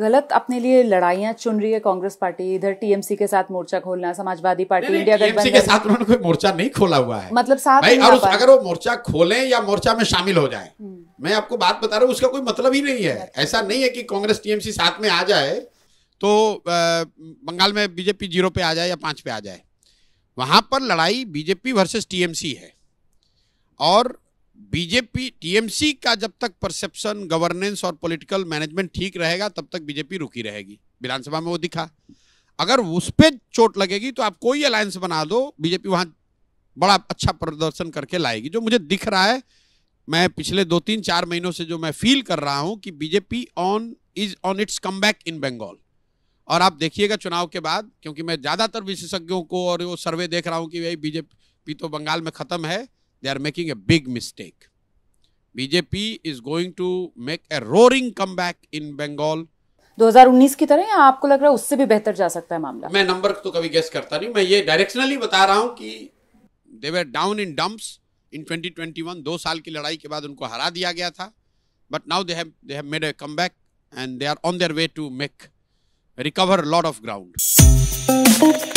गलत अपने लिए लड़ाइयां चुन रही है कांग्रेस पार्टी इधर टीएमसी के साथ मोर्चा खोलना समाजवादी पार्टी इंडिया गठबंधन के साथ उन्होंने कोई मोर्चा नहीं खोला हुआ है मतलब साथ भाई और अगर वो मोर्चा खोले या मोर्चा में शामिल हो जाए हम्म। मैं आपको बात बता रहा हूँ उसका कोई मतलब ही नहीं है ऐसा नहीं है कि कांग्रेस टीएमसी साथ में आ जाए तो बंगाल में बीजेपी जीरो पे आ जाए या पांच पे आ जाए वहां पर लड़ाई बीजेपी वर्सेस टीएमसी है और बीजेपी टीएमसी का जब तक परसेप्शन गवर्नेंस और पॉलिटिकल मैनेजमेंट ठीक रहेगा तब तक बीजेपी रुकी रहेगी विधानसभा में वो दिखा अगर उस पर चोट लगेगी तो आप कोई अलायंस बना दो बीजेपी वहां बड़ा अच्छा प्रदर्शन करके लाएगी जो मुझे दिख रहा है मैं पिछले दो तीन चार महीनों से जो मैं फील कर रहा हूं कि BJP on is on it's come back in Bengal और आप देखिएगा चुनाव के बाद क्योंकि मैं ज़्यादातर विशेषज्ञों को और वो सर्वे देख रहा हूँ कि भाई बीजेपी तो बंगाल में ख़त्म है they are making a big mistake BJP is going to make a roaring come in Bengal 2019 की तरह या आपको लग रहा है उससे भी बेहतर जा सकता है मामला मैं नंबर तो कभी गेस करता नहीं मैं ये डायरेक्शनली बता रहा हूँ कि देवर डाउन इन डम्प्स इन 2021 दो साल की लड़ाई के बाद उनको हरा दिया गया था but now they have they have made a come back and they are on their way to make recover lot of ground